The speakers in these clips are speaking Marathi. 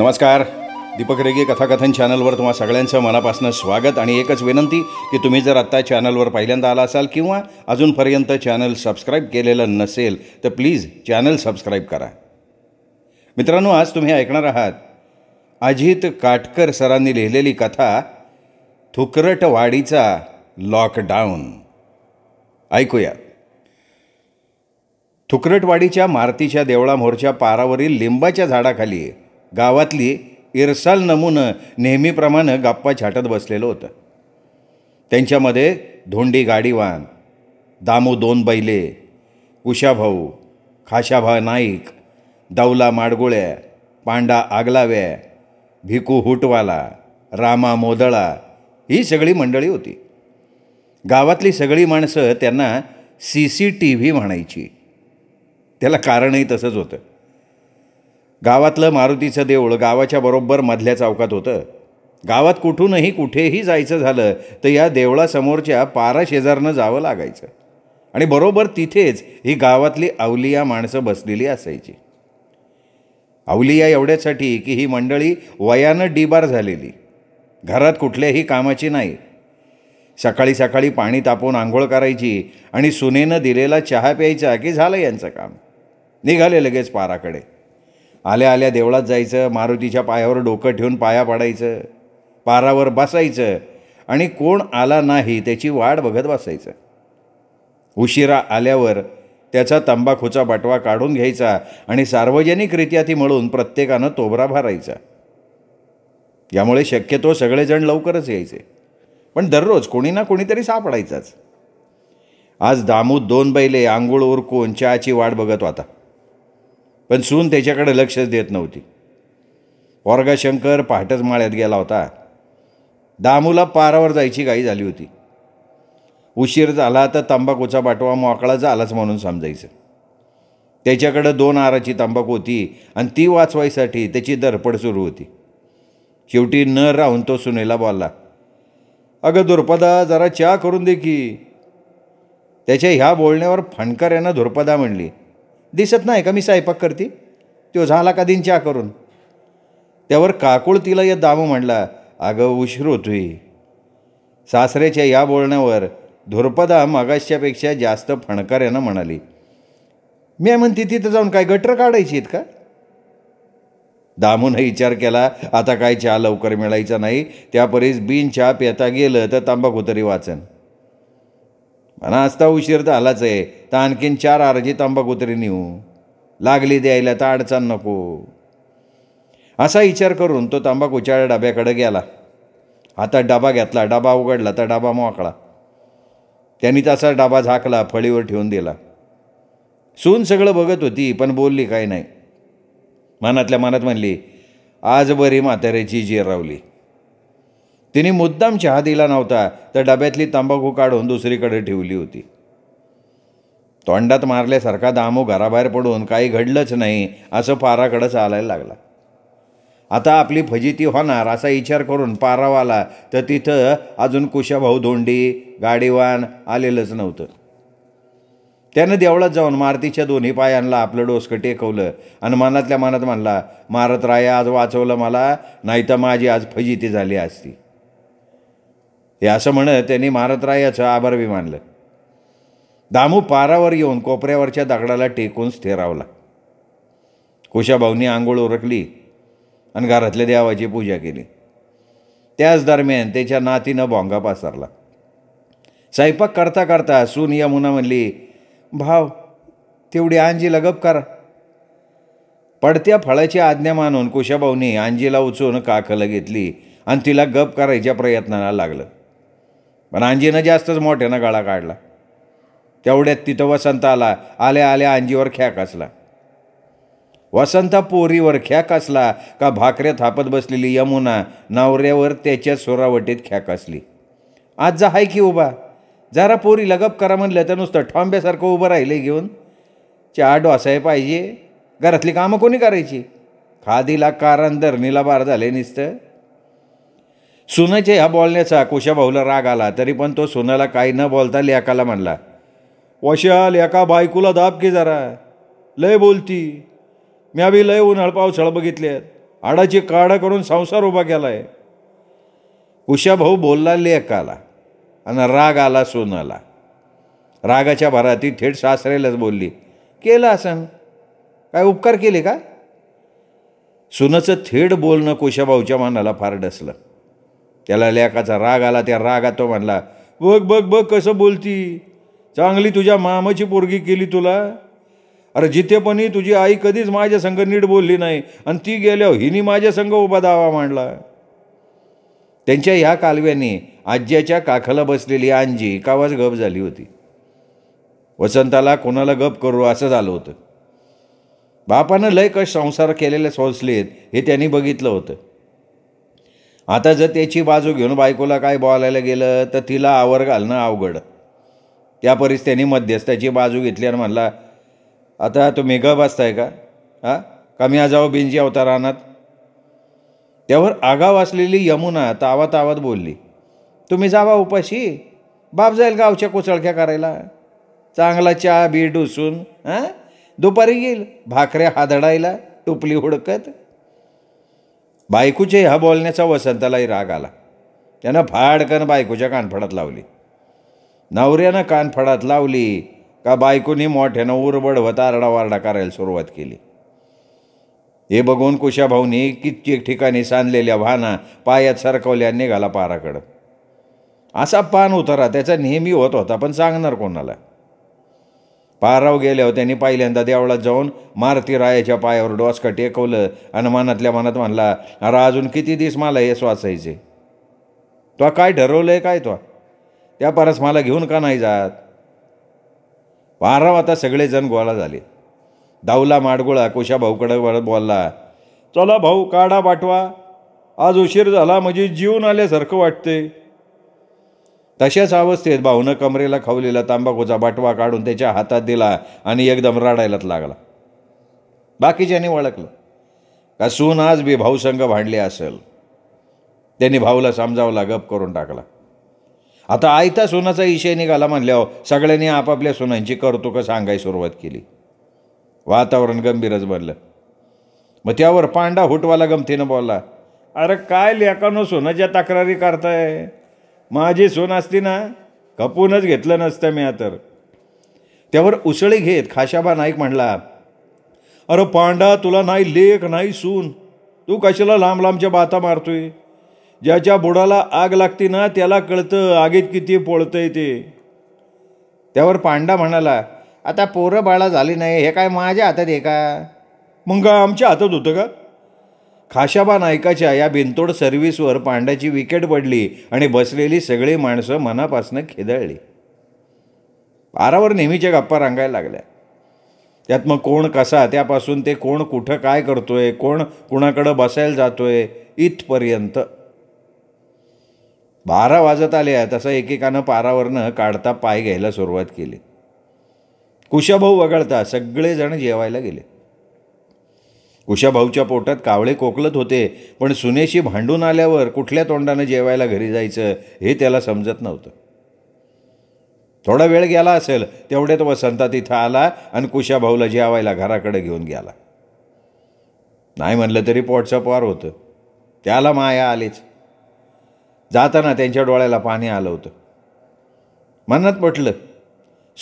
नमस्कार दीपक रेगे कथाकथन चॅनलवर तुम्हा सगळ्यांचं मनापासून स्वागत आणि एकच विनंती की तुम्ही जर आत्ता चॅनलवर पहिल्यांदा आला असाल किंवा अजूनपर्यंत चॅनल सबस्क्राईब केलेलं नसेल तर प्लीज चॅनल सबस्क्राईब करा मित्रांनो आज तुम्ही ऐकणार आहात अजित काटकर सरांनी लिहिलेली कथा थुकरटवाडीचा लॉकडाऊन ऐकूया थुकरटवाडीच्या मारतीच्या देवळा मोरच्या पारावरील लिंबाच्या झाडाखाली गावातली इरसाल नमुनं नेहमीप्रमाणे गप्पा छाटत बसलेलं होतं त्यांच्यामध्ये धोंडी गाडीवान दामू दोन बैले उषाभाऊ खाशाभा नाईक दौला माडगुळ्या पांडा आगलाव्या भिकू हुटवाला रामा मोदळा ही सगळी मंडळी होती गावातली सगळी माणसं त्यांना सी सी टी व्ही म्हणायची त्याला कारणही तसंच होतं गावातलं मारुतीचं देऊळ गावाच्या बरोबर मधल्या चौकात होतं गावात कुठूनही कुठेही जायचं झालं तर या देवळासमोरच्या पारा शेजारनं जावं लागायचं आणि बरोबर तिथेच ही गावातली अवलिया माणसं बसलेली असायची अवलिया एवढ्यासाठी की ही मंडळी वयानं डीबार झालेली घरात कुठल्याही कामाची नाही सकाळी सकाळी पाणी तापवून आंघोळ करायची आणि सुनेनं दिलेला चहा प्यायचा की झालं यांचं काम निघाले लगेच पाराकडे आल्या आल्या देवळात जायचं मारुतीच्या पायावर डोकं ठेवून पाया पाडायचं पारावर बसायचं आणि कोण आला नाही त्याची वाट बघत बसायचं उशिरा आल्यावर त्याचा तंबाखूचा बटवा काढून घ्यायचा आणि सार्वजनिकरित्या ती मळून प्रत्येकानं तोबरा भरायचा यामुळे शक्यतो सगळेजण लवकरच यायचे पण दररोज कोणी ना कोणीतरी सापडायचाच आज दामूद दोन बैले आंघोळ उरकून चहाची वाट बघत होता पण सून त्याच्याकडे लक्षच देत नव्हती वर्गाशंकर पहाटच माळ्यात गेला होता दामूला पारावर जायची घाई झाली होती उशीर झाला तर तंबाखूचा बाटवा मोकळा झालाच म्हणून समजायचं त्याच्याकडं दोन आराची तंबाखू होती आणि ती वाचवायसाठी त्याची धरपड सुरू होती शेवटी न राहून तो सुनेला बोलला अगं दुर्पदा जरा चहा करून दे की त्याच्या ह्या बोलण्यावर फणकर यांना दुर्पदा म्हणली दिसत नाही का मी स्वयंपाक करते तो झाला का दिन चहा करून त्यावर काकूळ तिला या दामू म्हणला अगं उशीर होतोय सासऱ्याच्या या बोलण्यावर धुरपदा मागाश्यापेक्षा जास्त फणकार्यानं म्हणाली मी म्हणते तिथं जाऊन काय गटर काढायची आहेत का दामून विचार केला आता काय चहा लवकर मिळायचा नाही त्यापरीस बिन चहा पेता गेलं तर ता तरी वाचन आजता उशीर तर आलाच आहे तर आणखीन चार आरजी तांबा नेऊ लागली द्यायला तर अडचण नको असा विचार करून तो तंबाखूच्या डब्याकडे गेला आता डबा घेतला डबा उघडला तर डबा मोकळा त्यांनी तसा डबा झाकला फळीवर ठेवून दिला सून सगळं बघत होती पण बोलली काही नाही मनातल्या मनात म्हणली आज बरी म्हाताऱ्याची जीर रावली तिने मुद्दाम चहा दिला नव्हता तर डब्यातली तंबाखू काढून दुसरीकडे ठेवली होती तोंडात मारल्यासारखा दामू घराबाहेर पडून काही घडलंच नाही असं पाराकडं चालायला लागला आता आपली फजिती होणार असा विचार करून पारावाला तर तिथं अजून कुशाभाऊ धोंडी गाडीवान आलेलंच नव्हतं त्यानं देवळात जाऊन मारतीच्या दोन्ही पायांना आपलं डोसकं टेकवलं आणि मनातल्या मनात म्हणला मारत राया आज वाचवलं मला नाही तर माझी आज फजिती झाली असती हे असं म्हणत त्यांनी महारातराय आभार बी मानलं दामू पारावर येऊन कोपऱ्यावरच्या दगडाला टेकून स्थिरावला कुशाभाऊनी आंघोळ ओरकली आणि घरातल्या देवाची पूजा केली त्याच दरम्यान त्याच्या नातीनं भोंगा पासरला स्वयंपाक करता करता सून यमुना म्हणली भाव तेवढी आंजी लगप करा पडत्या फळाची आज्ञा मानून कुशाभाऊनी आंजीला उचून काखलं घेतली आणि तिला गप करायच्या प्रयत्नाला लागलं पण अंजीनं जास्तच मोठ्यानं गळा काढला तेवढ्यात तिथं वसंत आला आल्या आल्या अंजीवर ख्याक असला वसंत पोरीवर ख्याक असला का भाकऱ्या थापत बसलेली यमुना नवऱ्यावर त्याच्या सोरावटीत ख्याक असली आज जा हाय की उभा जरा पोरी लगप करा म्हणलं तर नुसतं ठॉंब्यासारखं उभं राहिले घेऊन चहा डोसाय पाहिजे घरातली कामं कोणी करायची खादीला कारण धरणीला बार झाले नुसतं सुनाच्या ह्या बोलण्याचा कुशाभाऊला राग आला तरी पण तो सुनाला काही न बोलता लेकाला म्हणला वशाल एका बायकूला दाब की जरा लय बोलती मी आम्ही लय उन्हाळ सळ बघितले आहेत आडाची काडा करून संसार उभा केलाय आहे उषाभाऊ बोलला लेकाला आणि राग आला सोनाला रागाच्या भरात थेट सासरेलाच बोलली केलं असं काय उपकार केले का सुनाचं थेट बोलणं कुशाभाऊच्या मनाला फार डसलं त्याला लेकाचा राग आला त्या रागात तो म्हणला बघ बघ बघ कसं बोलती चांगली तुझ्या मामाची पोरगी केली तुला अरे जिथे पण तुझी आई कधीच माझ्या संघ नीट बोलली नाही आणि ती गेल्या हिनी माझ्या संघ उभा दावा मांडला त्यांच्या ह्या कालव्याने आज्याच्या काखाला बसलेली आंजी कावाच गप झाली होती वसंताला कोणाला गप करू असं झालं होतं बापानं लय कश संसार केलेले सोसलेत हे त्यांनी बघितलं होतं आता जर त्याची बाजू घेऊन बायकोला काय बोलायला गेलं तर तिला आवर घालणं अवघड त्या परिस्थितीने मध्यस्थाची बाजू घेतली आणि म्हणला आता तुम्ही गप असताय का हां कमी आजाव बिंजी अवतार आणत त्यावर आगाव असलेली यमुना तावत तावत बोलली तुम्ही जावा उपाशी बाप जाईल गावच्या कोचळक्या करायला चांगला चहा बीड उसून हां दुपारी येईल भाकऱ्या हादडायला टोपली हुडकत बायकोचे हा बोलण्याचा वसंतालाही राग आला त्यानं फाडकन बायकूच्या कानफडात लावली नवऱ्यानं कानफडात लावली का बायकूनी मोठ्यानं उरबडवत वारडा करायला सुरुवात केली हे बघून कुशाभाऊनी कित्येक ठिकाणी सांधलेल्या वाहना पायात सरकवल्या निघाला पाराकडं असा पान उतारा त्याचा नेहमी होत होता पण सांगणार कोणाला पाराव गेल्यावर त्यांनी पहिल्यांदा देवळात जाऊन मारुती रायाच्या पायावर डोसका टेकवलं आणि मनातल्या मनात म्हणला अरे अजून किती दिस मला हे श्वासायचे तो काय ठरवलं आहे काय तो त्या परस मला घेऊन का नाही जात पारराव आता सगळेजण गोळा झाले दावला माडगुळा कुशा भाऊकडे वळत बोलला चला भाऊ काढा पाठवा आज उशीर झाला म्हणजे जीवन आल्यासारखं वाटतंय तशाच अवस्थेत भाऊनं कमरेला खावलेला तांबाखूचा बटवा काढून त्याच्या हातात दिला आणि एकदम रडायलाच लागला बाकीच्याने ओळखलं का सून आज बी भाऊसंघ भांडले असेल त्यांनी भाऊला समजावला गप करून टाकला आता आयता सुनाचा इशय निघाला म्हणल्यावर सगळ्यांनी आपापल्या सुनांची कर्तुकं सांगायला सुरुवात केली वातावरण गंभीरच बनलं मग त्यावर पांडा हुटवाला गमतीनं बोलला अरे काय नसून ज्या तक्रारी करताय माझी सून असती ना खपूनच घेतलं नसतं मी तर त्यावर उसळी घेत खाशाबा नाईक म्हणला अरे पांडा तुला नाही लेख नाही सून तू कशाला लांब लांबच्या बाता मारतोय ज्याच्या बुडाला आग लागते ना त्याला कळतं आगीत किती पोळतंय ते त्यावर पांडा म्हणाला आता पोरं बाळा झाली नाही हे काय माझ्या हातात आहे का मग आमच्या हातात होतं का खाशाबा नायकाच्या या बिनतोड सर्व्हिसवर पांड्याची विकेट पडली आणि बसलेली सगळी माणसं मनापासनं खेदळली पारावर नेहमीच्या गप्पा रांगायला लागल्या त्यात मग कोण कसा त्यापासून ते कोण कुठं काय करतोय कोण कुणाकडं बसायला जातोय इथपर्यंत बारा वाजत आल्या तसं एकेकानं पारावरनं काढता पाय घ्यायला सुरुवात केली कुशाभाऊ वगळता सगळेजण जेवायला गेले कुशाभाऊच्या पोटात कावळे कोकलत होते पण सुनेशी भांडून आल्यावर कुठल्या तोंडानं जेवायला घरी जायचं हे त्याला समजत नव्हतं थोडा वेळ गेला असेल तेवढ्यात वसंता तिथं आला आणि कुशाभाऊला जेवायला घराकडे घेऊन गेला नाही म्हणलं तरी पोटचा पार होतं त्याला माया आलीच जाताना त्यांच्या डोळ्याला पाणी आलं होतं मनात पटलं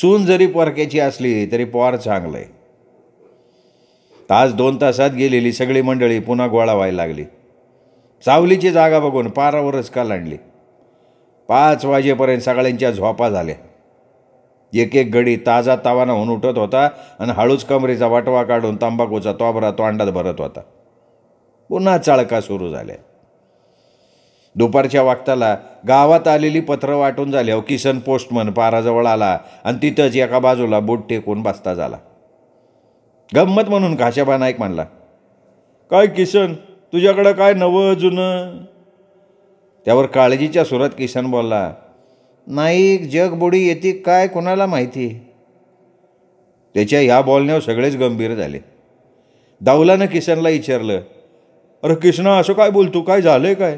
सून जरी परक्याची असली तरी पवार चांगलं आहे तास दोन तासात गेलेली सगळी मंडळी पुन्हा गोळा व्हायला लागली सावलीची जागा बघून पारावरच का लांडली पाच वाजेपर्यंत सगळ्यांच्या झोपा झाल्या एक एक गडी ताजा तावाना होऊन उठत होता आणि हळूच कमरेचा वाटवा काढून तंबाखूचा तोबरा तोंडात भरत होता पुन्हा चाळका सुरू झाल्या दुपारच्या वाक्ताला गावात आलेली पत्र वाटून झाल्यावर किसन पोस्टमन पाराजवळ आला आणि तिथंच एका बाजूला बोट टेकून बसता झाला गंमत म्हणून काशाबा नाईक मानला काय किसन तुझ्याकडं काय नवं जुनं त्यावर काळजीच्या सुरात किसन बोलला नाईक जगबुडी येते काय कोणाला माहिती त्याच्या ह्या बोलण्यावर सगळेच गंभीर झाले दावलानं किसनला विचारलं अरे किसना असं काय बोलतो काय झालं आहे काय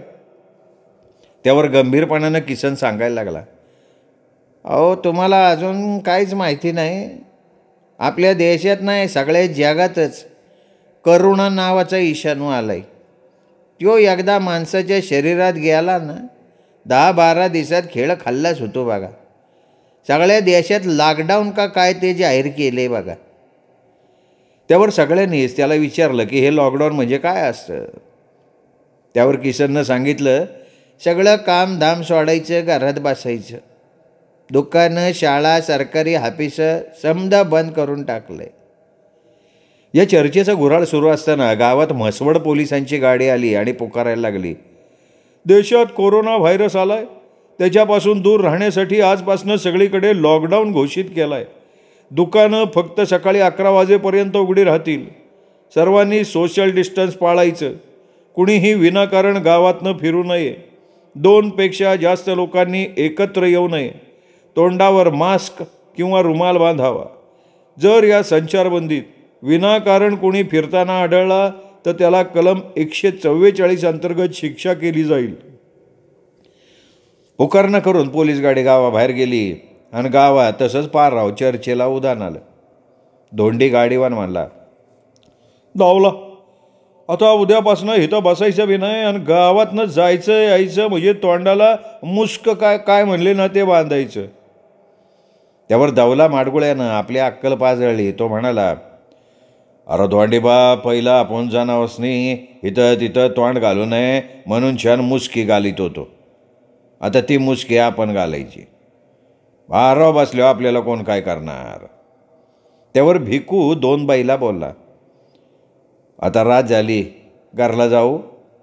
त्यावर गंभीरपणानं किसन सांगायला लागला अहो तुम्हाला अजून काहीच माहिती नाही आपल्या देशात नाही सगळ्या जगातच करुणा नावाचा ईशाणू आला आहे तो एकदा माणसाच्या शरीरात गेला ना दहा बारा दिवसात खेळ खाल्लाच होतो बघा सगळ्या देशात लॉकडाऊन का काय ते जाहीर केले बघा त्यावर सगळ्यांनीच त्याला विचारलं की हे लॉकडाऊन म्हणजे काय असतं त्यावर किशननं सांगितलं सगळं धाम सोडायचं घरात बसायचं दुकानं शाळा सरकारी हाफिसं समदा बंद करून टाकले या चर्चेचा गुराळ सुरू असताना गावात म्हसवड पोलिसांची गाडी आली आणि पुकारायला लागली देशात कोरोना व्हायरस आलाय त्याच्यापासून दूर राहण्यासाठी आजपासून सगळीकडे लॉकडाऊन घोषित केलाय दुकानं फक्त सकाळी अकरा वाजेपर्यंत उघडी राहतील सर्वांनी सोशल डिस्टन्स पाळायचं कुणीही विनाकारण गावातनं फिरू नये दोनपेक्षा जास्त लोकांनी एकत्र येऊ नये तोंडावर मास्क किंवा रुमाल बांधावा जर या संचारबंदीत विनाकारण कोणी फिरताना आढळला तर त्याला कलम एकशे चव्वेचाळीस अंतर्गत शिक्षा केली जाईल उकारणं करून पोलीस गाडी गावाबाहेर गेली आणि गावा तसंच पार पारराव चर्चेला उदान आलं धोंडी गाडीवान मानला धावला आता उद्यापासनं इथं बसायचं बी नाही आणि गावातनं जायचं यायचं म्हणजे तोंडाला मुस्क काय काय म्हणले ना ते बांधायचं त्यावर दवला माडगुळ्यानं आपली अक्कल पाजळली तो म्हणाला अरे बा पहिला आपण जनावसनी इथं तिथं तोंड घालू नये म्हणून छान मुसकी घालीत होतो आता ती मुसकी आपण घालायची बारो बसलो आपल्याला कोण काय करणार त्यावर भिकू दोन बाईला बोलला आता रात झाली घरला जाऊ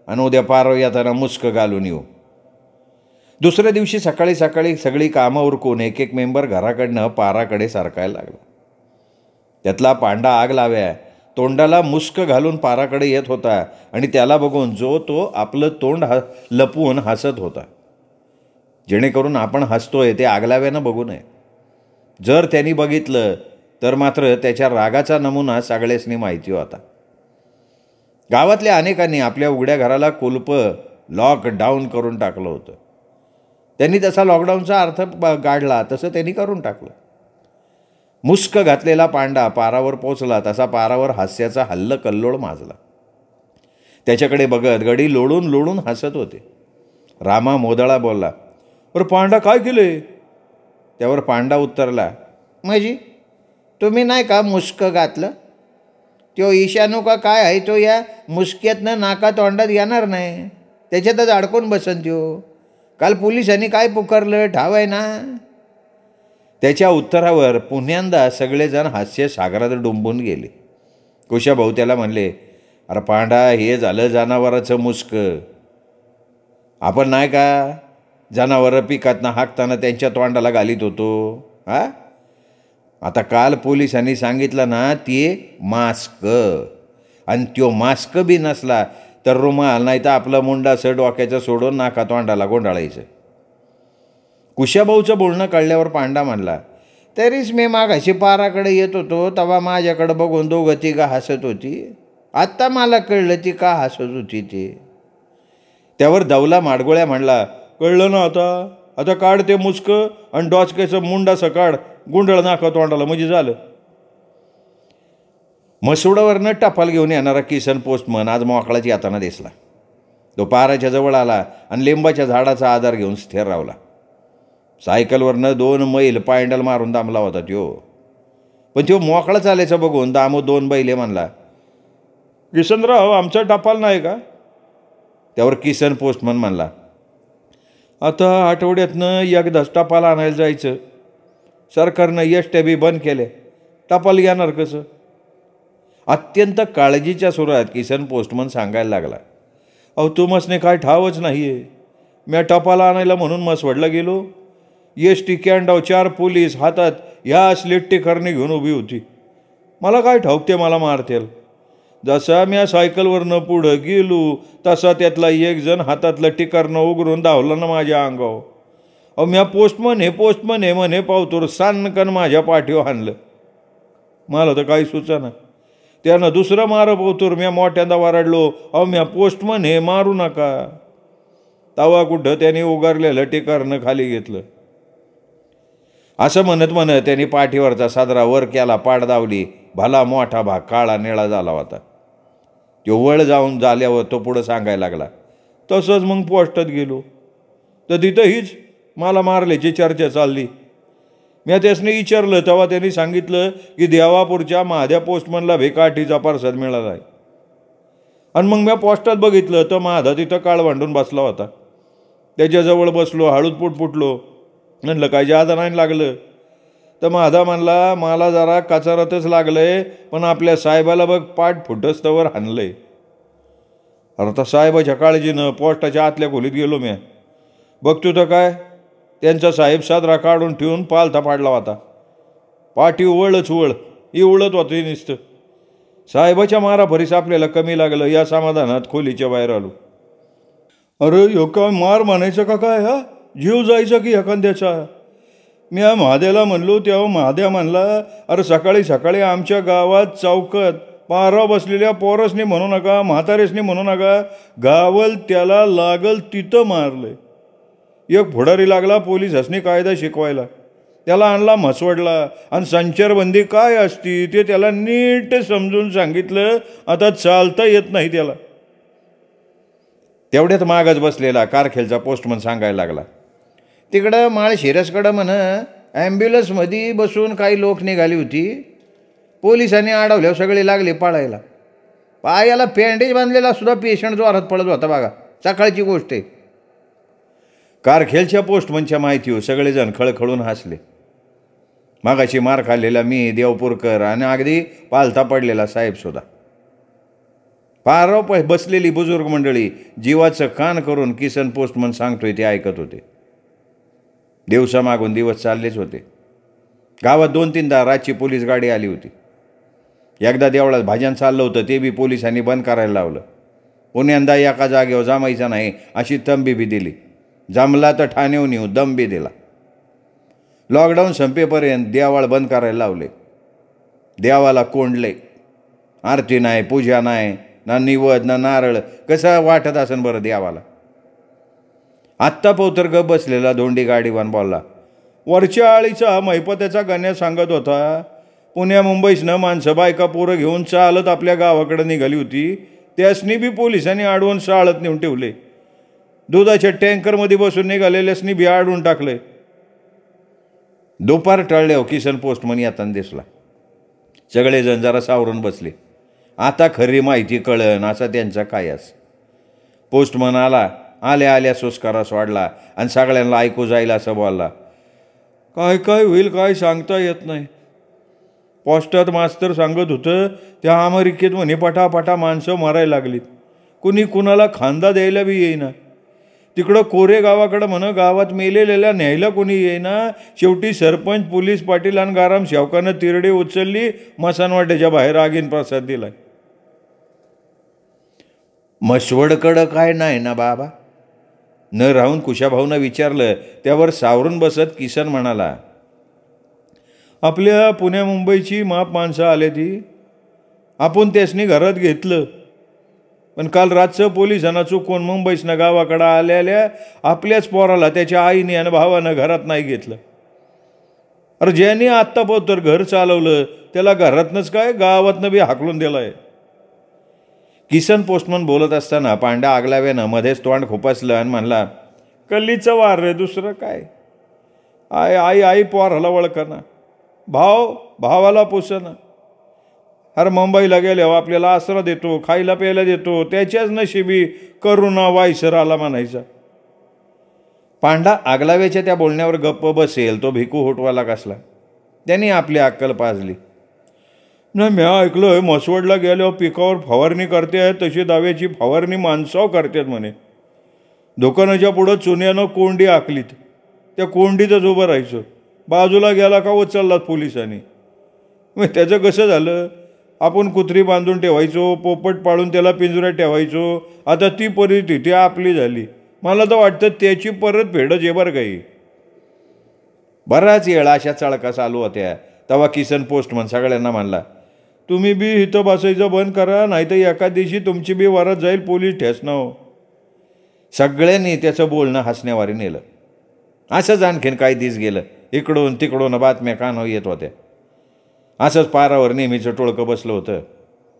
आणि उद्या पारव येताना मुस्क घालून येऊ दुसऱ्या दिवशी सकाळी सकाळी सगळी कामं उरकून एक एक मेंबर घराकडनं पाराकडे सारखायला लागला त्यातला पांडा आग लाव्या तोंडाला मुस्क घालून पाराकडे येत होता आणि त्याला बघून जो तो आपलं तोंड ह लपवून हसत होता जेणेकरून आपण हसतोय ते लाव्यानं बघू नये जर त्यांनी बघितलं तर मात्र त्याच्या रागाचा नमुना सगळ्यासनी माहिती होता गावातल्या अनेकांनी आपल्या उघड्या घराला कुलपं लॉकडाऊन करून टाकलं होतं त्यांनी तसा लॉकडाऊनचा अर्थ गाडला तसं त्यांनी करून टाकलं मुस्क घातलेला पांडा पारावर पोचला तसा पारावर हास्याचा हल्ल कल्लोळ माजला त्याच्याकडे बघत गडी लोळून लोळून हसत होते रामा मोदळा बोलला अरे पांडा काय केले त्यावर पांडा उत्तरला माझी तुम्ही नाही का मुस्क घातलं तो ईशानू का काय आहे तो या मुस्क्यातनं नाका तोंडात येणार नाही त्याच्यातच अडकून बसन त्यो काल पोलिसांनी काय पुकारलं ठाव आहे ना त्याच्या उत्तरावर पुन्यांदा सगळेजण हास्य सागरात डुंबून गेले कुशाभाऊ त्याला म्हणले अरे पांडा हे झालं जनावराचं मुस्क आपण नाही का जनावरं पिकातनं हाकताना त्यांच्या तोंडाला घालीत होतो हा आता काल पोलिसांनी सांगितलं ना ते मास्क आणि तो मास्क बी नसला तर रुमाल नाही तर आपलं मुंडा असं डोक्याचं सोडून नाका तोंडाला गोंडाळायचं कुशाभाऊचं बोलणं कळल्यावर पांडा म्हणला तरीच मी मागाशी पाराकडे येत होतो तेव्हा माझ्याकडे बघून दोघं ती का हसत होती आत्ता मला कळलं ती का हसत होती ती त्यावर दवला माडगोळ्या म्हणला कळलं ना आता आता काढ ते मुचकं आणि डॉचकेचं मुंडा सकाळ गुंडळ नाका तोंडाला म्हणजे झालं मसुडावरनं टपाल घेऊन येणारा किसन पोस्टमन आज मोकळाची येताना दिसला तो पाराच्या जवळ आला आणि लिंबाच्या झाडाचा आधार घेऊन स्थिर रावला सायकलवरनं दोन मैल पायंडल मारून दामला होता त्यो पण त्यो मोकळा चालायचं बघून दामो दोन बैले म्हणला किसनराव आमचा टपाल नाही का त्यावर किसन पोस्टमन म्हणला आता आठवड्यातनं एकदाच टपाल आणायला जायचं सरकारनं यश बी बंद केले टपाल घेणार कसं अत्यंत काळजीच्या सुरात किसन पोस्टमन सांगायला लागला अहो तुमसने काय ठावच नाही आहे मी टपाला आणायला म्हणून मसवडला गेलो एस टी कॅन्डाव चार पोलीस हातात ह्या स्लेट्टी करणे घेऊन उभी होती मला काय ठाऊक ते मला मारतील जसा मी सायकलवरनं पुढं गेलो तसा त्यातला एक हातातलं टिकारणं उघडून धावलं ना माझ्या अंगावर अहो म्या पोस्टमन हे पोस्टमन हे म्हणे पावतोर सान्नकन माझ्या पाठीवर आणलं मला तर काही सुचना त्यानं दुसरं मार पोवतूर म्या मोठ्यांदा वाराडलो अहो म्या पोस्टमन हे मारू नका तवा कुठं त्याने उगारलेलं टेकारनं खाली घेतलं असं म्हणत म्हणत त्यांनी पाठीवरचा साजरा वर केला पाड दावली भला मोठा भाग काळा निळा झाला होता तो वळ जाऊन झाल्यावर तो पुढं सांगायला लागला तसंच मग पोस्टात गेलो तर तिथंहीच मला मारल्याची चर्चा चालली मी त्यासने विचारलं तेव्हा त्यांनी सांगितलं की देवापूरच्या महाद्या पोस्टमनला भेकाठीचा पार्सल मिळाला आहे आणि मग मी पोस्टात बघितलं तर माधा तिथं काळ भांडून बसला होता त्याच्याजवळ बसलो हळूद पुट फुटलो म्हणलं काय जादा नाही लागलं तर माधा म्हणला मला जरा कचरातच लागलं आहे पण आपल्या साहेबाला बघ पाठ फुटस्तवर हाणलं आहे अरे तर साहेबाच्या काळजीनं पोस्टाच्या आतल्या खोलीत गेलो मी बघतो तर काय त्यांचा साहेब सादरा काढून ठेवून पालथा पाडला होता पाठी वळच वळ इवळत होती निसतं साहेबाच्या मारा भरीस आपल्याला कमी लागलं या समाधानात खोलीच्या बाहेर आलो अरे ह्यो काय मार म्हणायचं का काय हा जीव जायचा की एखाद्याचा मी हा महाद्याला म्हणलो तेव्हा महाद्या म्हणला अरे सकाळी सकाळी आमच्या गावात चौकत पारा बसलेल्या पोरसने म्हणू नका म्हातारेसने म्हणू नका गावल त्याला लागल तिथं मारलं एक फुडारी लागला पोलीस हसने कायदा शिकवायला त्याला आणला म्हसवडला आणि संचारबंदी काय असती ते त्याला नीट समजून सांगितलं आता चालता येत नाही त्याला तेवढ्यात मागच बसलेला कारखेलचा पोस्टमन सांगायला लागला तिकडं माळ शिरसकडं म्हण ॲम्ब्युलन्समध्ये बसून काही लोक निघाली होती पोलिसांनी अडवल्यावर सगळे लागले पाळायला पायाला पॅन्डेज बांधलेला सुद्धा पेशंट आरत पडत होता बघा सकाळची गोष्ट आहे कारखेलच्या पोस्टमनच्या माहितीवर सगळेजण खळखळून हसले मागाशी मार खाल्लेला मी देवपूरकर आणि अगदी पालथा पडलेला साहेबसुद्धा प बसलेली बुजुर्ग मंडळी जीवाचं कान करून किसन पोस्टमन सांगतोय ते ऐकत होते दिवसामागून दिवस चाललेच होते गावात दोन तीनदा रातची पोलीस गाडी आली होती एकदा देवळात भाज्यां चाललं होतं ते बी पोलिसांनी बंद करायला लावलं पुण्यांदा एका जागेवर जामायचा नाही अशी तंबी बी दिली जमला तर ठाणेहून येऊ दम बी दिला लॉकडाऊन संपेपर्यंत देवाळ बंद करायला लावले देवाला कोंडले आरती नाही पूजा नाही ना निवद ना नारळ कसं वाटत असेल बरं देवाला आत्ता पौतर गप बसलेला धोंडी गाडीवान बोलला वरच्या आळीचा मैपत्याचा गण्या सांगत होता पुण्या मुंबईसनं माणसं बायका पोरं घेऊन चालत आपल्या गावाकडे निघाली होती त्यासनी बी पोलिसांनी आडवून चाळत नेऊन ठेवले दुधाच्या टँकरमध्ये बसून निघालेल्यासनी बी आडून टाकलं दुपार टळले हो किसन पोस्टमन आता दिसला सगळेजण जरा सावरून बसले आता खरी माहिती कळन असा त्यांचा कायास पोस्टमन आला आल्या आल्या सुस्कारास वाढला आणि सगळ्यांना ऐकू जाईल असं बोलला काय काय होईल काय सांगता येत नाही पोस्टात मास्तर सांगत होतं त्या अमेरिकेत म्हणे पटापटा माणसं मारायला लागलीत कुणी कुणाला खांदा द्यायला बी येईना तिकडं कोरे गावाकडं म्हणं गावात मेलेलेल्या न्यायला कोणी येईना शेवटी सरपंच पोलीस पाटील आणि गाराम शेवकानं तिरडी उचलली मसानवाट्याच्या बाहेर आगीन प्रसाद दिला मशवडकडं काय नाही ना बाबा न राहून कुशाभाऊनं विचारलं त्यावर सावरून बसत किसन म्हणाला आपल्या पुण्या मुंबईची माप माणसं आले ती आपण त्यासनी घरात घेतलं पण काल रातचं पोलिसांना चुकून मुंबईसनं गावाकडं आलेल्या आपल्याच पोराला त्याच्या आईने आणि भावानं घरात नाही घेतलं अरे ज्याने आत्तापासून तर घर चालवलं त्याला घरातनंच काय गावातनं बी हाकलून दिलं आहे किसन पोस्टमन बोलत असताना पांडा आगलाव्यानं मध्येच तोंड खुपसलं आणि म्हणला कल्लीचं वार रे दुसरं काय आय आई आई पोर हला वळखना भाव भावाला पोसना अरे मुंबईला गेल्यावर आपल्याला आसरा देतो खायला प्यायला देतो त्याच्याच नशिबी करुणा आला म्हणायचा पांडा आगलावेच्या त्या बोलण्यावर गप्प बसेल तो भिकू होटवाला कसला त्यांनी आपली अक्कल पाजली नाही मी ऐकलं आहे मसवडला गेल्यावर पिकावर फवारणी करते आहे तशी दाव्याची फवारणी माणसाव करतात म्हणे दुकानाच्या पुढं चुन्यानं कोंडी आखलीत त्या कोंडीतच उभं राहायचं बाजूला गेला का उचललात पोलिसांनी मग त्याचं कसं झालं आपण कुत्री बांधून ठेवायचो पोपट पाळून त्याला पिंजऱ्यात ठेवायचो आता ती परिस्थिती आपली झाली मला तर वाटतं त्याची परत फेडच जे बरं काही बराच वेळा अशा चाळका चालू होत्या तेव्हा किसन पोस्ट म्हण सगळ्यांना म्हणला तुम्ही बी इथं बसायचं बंद करा नाही तर एका दिवशी तुमची बी वरात जाईल पोलीस ठेसणं सगळ्यांनी त्याचं बोलणं हसण्यावारी नेलं असंच आणखीन काही दिस गेलं इकडून तिकडून बातम्या कान येत होत्या असंच पारावर नेहमीचं टोळकं बसलं होतं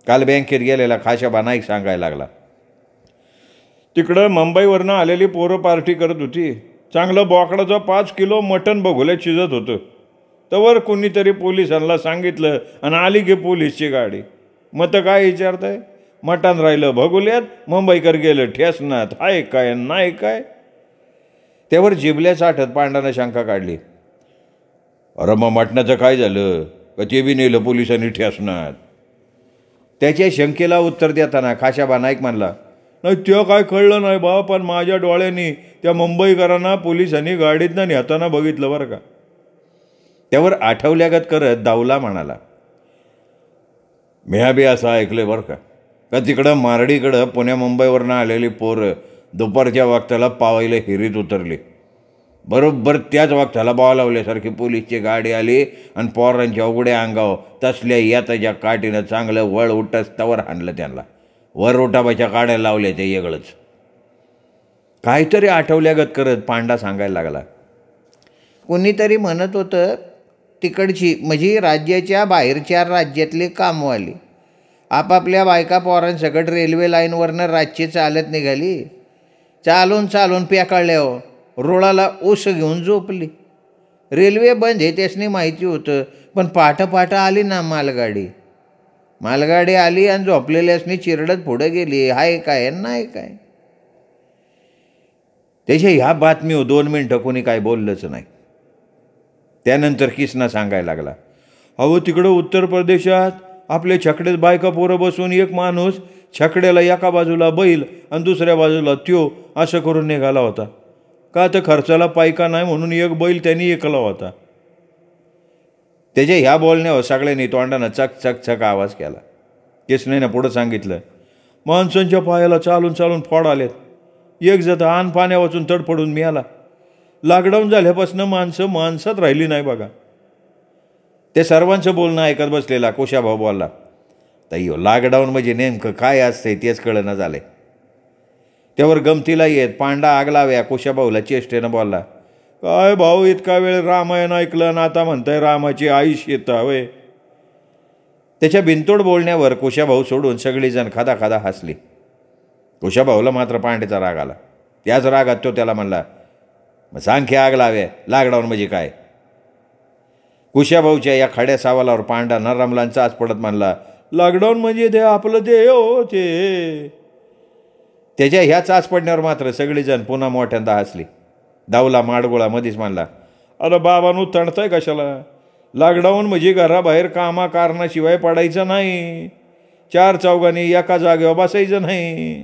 काल बँकेत गेलेला खाशाबा नाईक सांगायला लागला तिकडं मुंबईवरनं आलेली पोरं पार्टी करत होती चांगलं बोकडाचं पाच किलो मटण बघोल्या शिजत होतं तवर कुणीतरी पोलिसांना सांगितलं आणि आली की पोलीसची गाडी मग तर काय विचारतंय मटण राहिलं भगुल्यात मुंबईकर गेलं ठेसनात हाय काय नाही काय त्यावर जिबल्या साठत पांडानं शंका काढली अरे मग मटणाचं काय झालं का ते बी नेलं पोलिसांनी ठेसणार त्याच्या शंकेला उत्तर देताना खाशाबा नाईक म्हणला नाही तो काय कळलं नाही बा पण माझ्या डोळ्यांनी त्या मुंबईकरांना पोलिसांनी गाडीतनं नेताना बघितलं बरं का त्यावर आठवल्यागत करत दावला म्हणाला बी असं ऐकलं बरं का का तिकडं मारडीकडं पुण्या मुंबईवरनं आलेली पोरं दुपारच्या वाक्याला पावायला हिरीत उतरली बरोबर त्याच वाक्याला बॉ लावल्यासारखे पोलीसचे गाडी आली आणि पोरांच्या उघड्या अंगाव तसल्या या त्याच्या काठीनं चांगलं वळ तवर हाणलं त्यांना वर उठाबाच्या काड्या लावल्या ते येगळंच काहीतरी गत करत पांडा सांगायला लागला कोणीतरी म्हणत होतं तिकडची म्हणजे राज्याच्या बाहेरच्या राज्यातले आली आपापल्या बायका पोरांसकट रेल्वे लाईनवरनं राज्य चालत निघाली चालून चालून प्याकाळल्या हो रोळाला ओस घेऊन झोपली रेल्वे बंद हे त्यासनी माहिती होतं पण पाठं आली ना मालगाडी मालगाडी आली आणि झोपलेल्यासनी चिरडत पुढं गेली हाय काय नाही काय त्याच्या ह्या हो दोन मिनटं कोणी काय बोललंच नाही त्यानंतर किसना सांगायला लागला अहो तिकडं उत्तर प्रदेशात आपले छकड्यात बायका पोरं बसून एक माणूस छकड्याला एका बाजूला बैल आणि दुसऱ्या बाजूला त्यो असं करून निघाला होता का तर खर्चाला पायका नाही म्हणून एक बैल त्यांनी एकला होता त्याच्या ह्या बोलण्यावर सगळ्यांनी तोंडानं चक चक चक आवाज केला किसनेनं पुढं सांगितलं मान्सूनच्या पायाला चालून चालून फोड आलेत एक जात आण पाण्या वाचून तडफडून मी आला लॉकडाऊन झाल्यापासून माणसं माणसात राहिली नाही बघा ते सर्वांचं बोलणं ऐकत बसलेला कोशाभाऊ बोलला तर लॉकडाऊन म्हणजे नेमकं काय असतंय तेच कळणं झाले त्यावर गमतीला येत पांडा आग लाव्या कुशाभाऊला चेष्टेनं बोलला काय भाऊ इतका वेळ रामायण ऐकलं ना आता म्हणताय रामाची आईश येत हवे त्याच्या बिनतोड बोलण्यावर कुशाभाऊ सोडून सगळीजण खादा खादा हसली कुशाभाऊला मात्र पांडेचा राग आला त्याच रागात तो त्याला म्हणला मग सांखे आग लाव्या लागडाऊन म्हणजे काय कुशाभाऊच्या या खड्या सावालावर पांडा नरामलांचा आज पडत म्हणला लॉकडाऊन म्हणजे ते आपलं ते हो ते त्याच्या ह्या चाच पडण्यावर मात्र सगळेजण पुन्हा मोठ्यांदा हसले दावला माडगोळा मध्येच मानला अरे बाबानू तणतंय कशाला लॉकडाऊन म्हणजे घराबाहेर कामा कारणाशिवाय पडायचं नाही चार चौघांनी एका जागेवर बसायचं नाही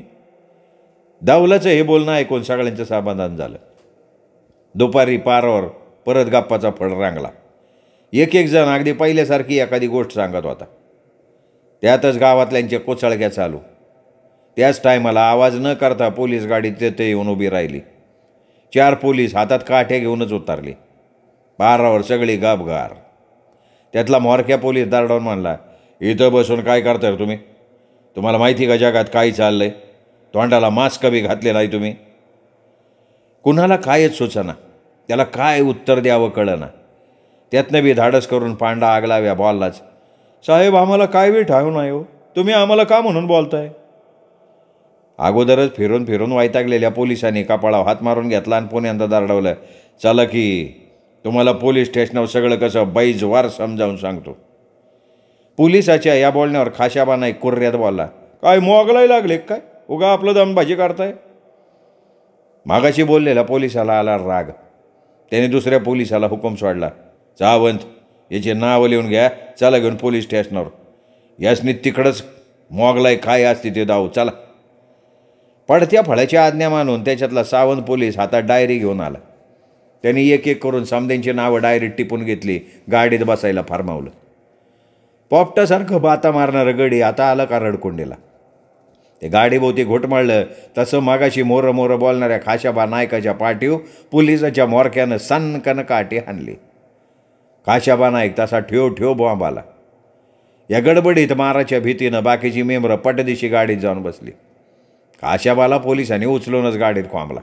दावलाचं हे बोलणं ऐकून सगळ्यांचं समाधान झालं दुपारी पारवर परत गप्पाचा फळ रांगला एक एक जण अगदी पहिल्यासारखी एखादी गोष्ट सांगत होता त्यातच गावातल्यांचे कोचळग्या चालू त्याच टायमाला आवाज न करता पोलीस गाडी तेथे येऊन उभी राहिली चार पोलीस हातात काठ्या घेऊनच उतारले पारावर सगळी गाबगार त्यातला मोरक्या पोलीस दारडावून म्हणला इथं बसून काय करताय तुम्ही तुम्हाला माहिती का जगात काय चाललंय तोंडाला मास्क बी घातले नाही तुम्ही कुणाला कायच सुचना त्याला काय उत्तर द्यावं कळना त्यातनं बी धाडस करून पांडा आगलाव्या बॉललाच साहेब आम्हाला काय बी ठाऊ नाही हो तुम्ही आम्हाला का म्हणून बोलताय अगोदरच फिरून फिरून वायतागलेल्या पोलिसांनी कापाळा हात मारून घेतला आणि पुण्यांदा दारडवलं चला की तुम्हाला पोलीस स्टेशनवर सगळं कसं बैजवार समजावून सांगतो पोलिसाच्या या बोलण्यावर खाशाबा नाही कुर्र्यात बोलला काय मोगलाय लागले काय उगा आपलं दमबाजी काढताय मागाशी बोललेला पोलिसाला आला राग त्याने दुसऱ्या पोलिसाला हुकूम सोडला जावंत याचे नाव लिहून घ्या चला घेऊन पोलीस स्टेशनवर यासनी तिकडंच मोगलाय काय असते ते दाव चला पडत्या फळाची आज्ञा मानून त्याच्यातला सावंत पोलीस हातात डायरी घेऊन आला त्यांनी एक एक करून समध्यांची नावं डायरीत टिपून घेतली गाडीत बसायला फारमावलं पॉपटासारखं बाता मारणारं गडी आता आलं का रडकोंडीला ते गाडीभोवती घोटमाळलं तसं मागाशी मोरं मोर बोलणाऱ्या खाशाबा नायकाच्या पाठीव पोलिसाच्या मोरक्यानं सनकन काठी हाणली काशाबा नाईक तसा ठेव ठेव बॉम्ब आला या गडबडीत माराच्या भीतीनं बाकीची मेंबर पटदिशी गाडीत जाऊन बसली काशाबाला पोलिसांनी उचलूनच गाडीत खांबला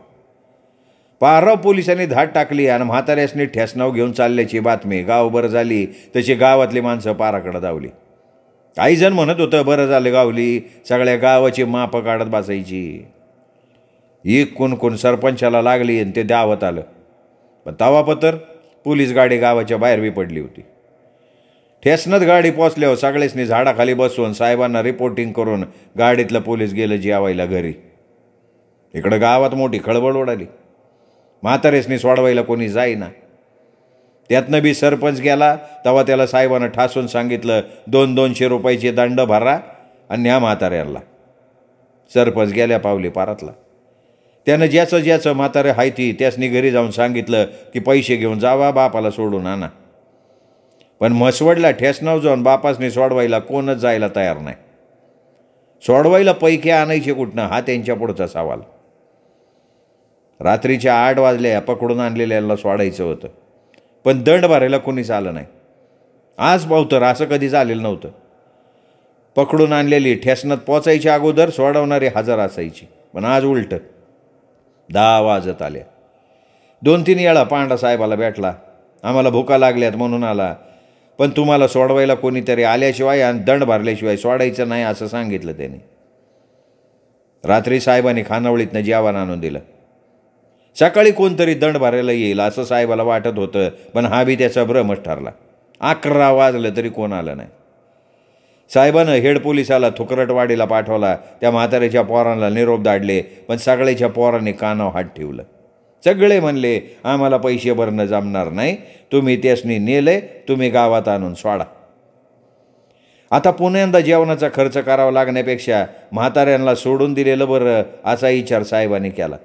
पारव पोलिसांनी धाड टाकली आणि म्हाताऱ्यासनी ठेसनाव घेऊन चालल्याची बातमी गाव बरं झाली तशी गावातली माणसं पाराकडं धावली काही जण म्हणत होतं बरं झालं गावली सगळ्या गावाची माप काढत बसायची एक कोण कोण सरपंचाला लागली आणि ते द्यावत आलं पण तवापतर पोलीस गाडी गावाच्या बाहेर बी पडली होती ठेसनत गाडी पोचल्यावर सगळेसनी झाडाखाली बसून साहेबांना रिपोर्टिंग करून गाडीतलं पोलीस गेलं जेवायला घरी इकडं गावात मोठी खळबळ उडाली म्हातारेसनी सोडवायला कोणी जाईना त्यातनं बी सरपंच गेला तेव्हा त्याला साहेबानं ठासून सांगितलं दोन दोनशे रुपयाचे दंड भरा आणि ह्या म्हाताऱ्याला सरपंच गेल्या पावली पारातला त्यानं ज्याचं ज्याचं म्हातारे हायती त्यासनी घरी जाऊन सांगितलं की पैसे घेऊन जावा बापाला सोडून आणा पण म्हसवडला ठेसणं जाऊन बापासनी सोडवायला कोणच जायला तयार नाही सोडवायला पैकी आणायचे कुठनं हा त्यांच्या पुढचा सवाल रात्रीच्या आठ वाजल्या पकडून आणलेल्याला सोडायचं होतं पण दंड भरायला कोणीच आलं नाही आज पावतर असं कधी झालेलं नव्हतं पकडून आणलेली ठेसनात पोचायच्या अगोदर सोडवणारी हजर असायची पण आज उलट दहा वाजत आल्या दोन तीन वेळा पांडा साहेबाला भेटला आम्हाला भुका लागल्यात म्हणून आला पण तुम्हाला सोडवायला कोणीतरी आल्याशिवाय आणि दंड भरल्याशिवाय सोडायचं नाही असं सांगितलं त्याने रात्री साहेबांनी खानावळीतनं जेवण आणून दिलं सकाळी कोणतरी दंड भरायला येईल असं साहेबाला वाटत होतं पण हा बी त्याचा भ्रमच ठरला अकरा वाजलं तरी कोण आलं नाही साहेबानं हेड पोलिसाला थुकरटवाडीला पाठवला त्या म्हाताऱ्याच्या पोरांना निरोप दाडले पण सगळ्याच्या पोरांनी कानाव हात ठेवलं सगळे म्हणले आम्हाला पैसे भरणं जमणार नाही तुम्ही त्यासनी नेले तुम्ही गावात आणून सोडा आता पुण्यांदा जेवणाचा खर्च करावा लागण्यापेक्षा म्हाताऱ्यांना सोडून दिलेलं बरं असा विचार साहेबांनी केला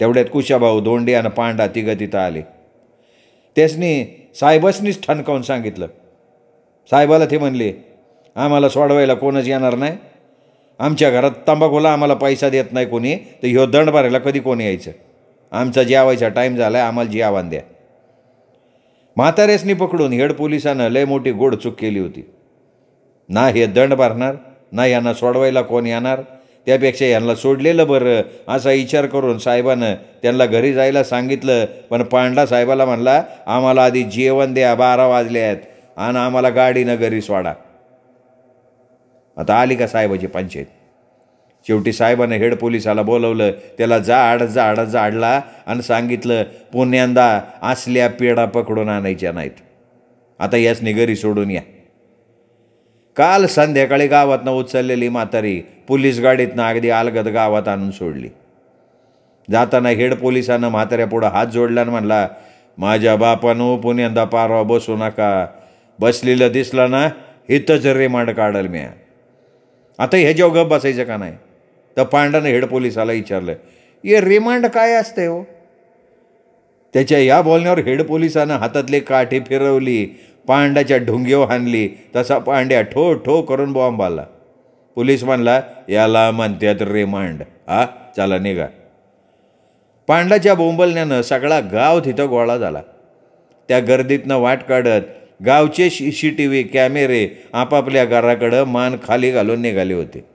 तेवढ्यात कुशाभाऊ दोंडी आणि पांडा तिघ तिथं आले त्यासनी साहेबसनीच ठणकावून सांगितलं साहेबाला ते म्हणले आम्हाला सोडवायला कोणच येणार नाही आमच्या घरात तंबाखूला आम्हाला पैसा देत नाही कोणी तर ह्यो दंड भरायला कधी कोणी यायचं आमचा जेवायचा टाईम झाला आहे आम्हाला जेवण द्या म्हातारेसनी पकडून हेड पोलिसानं लय मोठी गोड चूक केली होती ना हे दंड भरणार ना यांना सोडवायला कोण येणार त्यापेक्षा यांना सोडलेलं बरं असा विचार करून साहेबानं त्यांना घरी जायला सांगितलं पण पांडा साहेबाला म्हणला आम्हाला आधी जेवण द्या बारा वाजले आहेत आणि आम्हाला गाडीनं घरी सोडा आता आली का साहेबाची पंचायत शेवटी साहेबानं हेड पोलिसाला बोलवलं त्याला जाड जाड जाडला आणि सांगितलं पुण्यांदा असल्या पेढा पकडून आणायच्या नाहीत आता याच निगरी सोडून या काल संध्याकाळी गावातनं उचललेली म्हातारी पोलीस गाडीतनं अगदी अलगद गावात आणून सोडली जाताना हेड पोलिसानं पुढं हात जोडला आणि म्हणला माझ्या बापानं पुण्यांदा पारवा बसू नका बसलेलं दिसला ना हिथंच रिमांड काढल म्या आता ह्याच्या गप बसायचं का नाही तर पांडाने हेड पोलिसाला विचारलं ये रिमांड काय असते हो त्याच्या या बोलण्यावर हेड पोलिसानं हातातले काठी फिरवली पांड्याच्या ढुंग्यो हाणली तसा पांड्या ठो ठो करून बॉम्ब आला पोलीस म्हणला याला म्हणत्यात रिमांड आ चला निघा पांडाच्या बोंबलण्यानं सगळा गाव तिथं गोळा झाला त्या गर्दीतनं वाट काढत गावचे सी सी टी व्ही कॅमेरे आपापल्या घराकडं मान खाली घालून निघाले होते